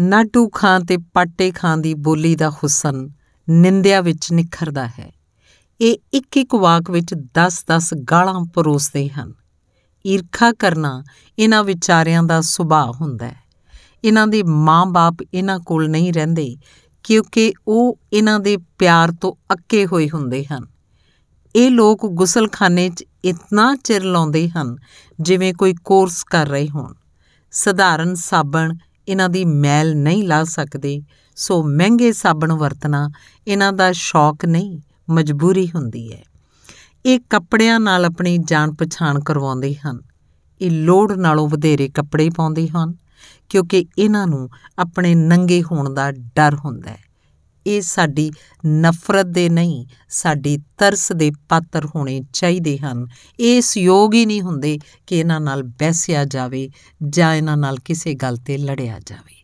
ਨਾਟੂ ਖਾਂ ਤੇ ਪਾਟੇ ਖਾਂ ਦੀ ਬੋਲੀ ਦਾ ਹੁਸਨ ਨਿੰਦਿਆ ਵਿੱਚ ਨਿਖਰਦਾ ਹੈ ਇਹ ਇੱਕ ਇੱਕ ਵਾਕ ਵਿੱਚ 10-10 ਗਾਲਾਂ ਪਰੋਸਦੇ ਹਨ ਈਰਖਾ ਕਰਨਾ ਇਹਨਾਂ ਵਿਚਾਰਿਆਂ ਦਾ ਸੁਭਾਅ ਹੁੰਦਾ ਹੈ ਇਹਨਾਂ ਦੇ ਮਾਂ-ਬਾਪ ਇਹਨਾਂ ਕੋਲ ਨਹੀਂ ਰਹਿੰਦੇ ਕਿਉਂਕਿ ਉਹ ਇਹਨਾਂ ਦੇ ਪਿਆਰ ਤੋਂ ਅੱਕੇ ਹੋਏ ਹੁੰਦੇ ਹਨ ਇਹ ਲੋਕ ਗੁਸਲਖਾਨੇ 'ਚ ਇਤਨਾ ਚਿਰ ਲਾਉਂਦੇ ਹਨ ਜਿਵੇਂ ਕੋਈ ਕੋਰਸ ਕਰ ਰਹੇ ਹੋਣ ਸਧਾਰਨ ਸਾਬਣ ਇਹਨਾਂ ਦੀ ਮੈਲ ਨਹੀਂ ਲਾ ਸਕਦੇ ਸੋ ਮਹਿੰਗੇ ਸਾਬਣ ਵਰਤਣਾ ਇਹਨਾਂ ਦਾ ਸ਼ੌਕ ਨਹੀਂ ਮਜਬੂਰੀ ਹੁੰਦੀ ਹੈ ਇਹ ਕੱਪੜਿਆਂ ਨਾਲ ਆਪਣੀ ਜਾਣ ਪਛਾਣ ਕਰਵਾਉਂਦੇ ਹਨ ਇਹ ਲੋੜ ਨਾਲੋਂ ਵਧੇਰੇ ਕੱਪੜੇ ਪਾਉਂਦੇ ਹਨ ਕਿਉਂਕਿ ਇਹਨਾਂ ਨੂੰ ਆਪਣੇ ਨੰਗੇ ਹੋਣ ਦਾ ਡਰ ਹੁੰਦਾ ਹੈ ਇਹ ਸਾਡੀ ਨਫ਼ਰਤ ਦੇ ਨਹੀਂ ਸਾਡੀ ਤਰਸ ਦੇ ਪਾਤਰ ਹੋਣੇ ਚਾਹੀਦੇ ਹਨ ਇਸ ਯੋਗ ਹੀ ਨਹੀਂ ਹੁੰਦੇ ਕਿ ਇਹਨਾਂ ਨਾਲ ਬੈਸਿਆ ਜਾਵੇ ਜਾਂ ਇਹਨਾਂ ਨਾਲ ਕਿਸੇ ਗੱਲ ਤੇ ਲੜਿਆ ਜਾਵੇ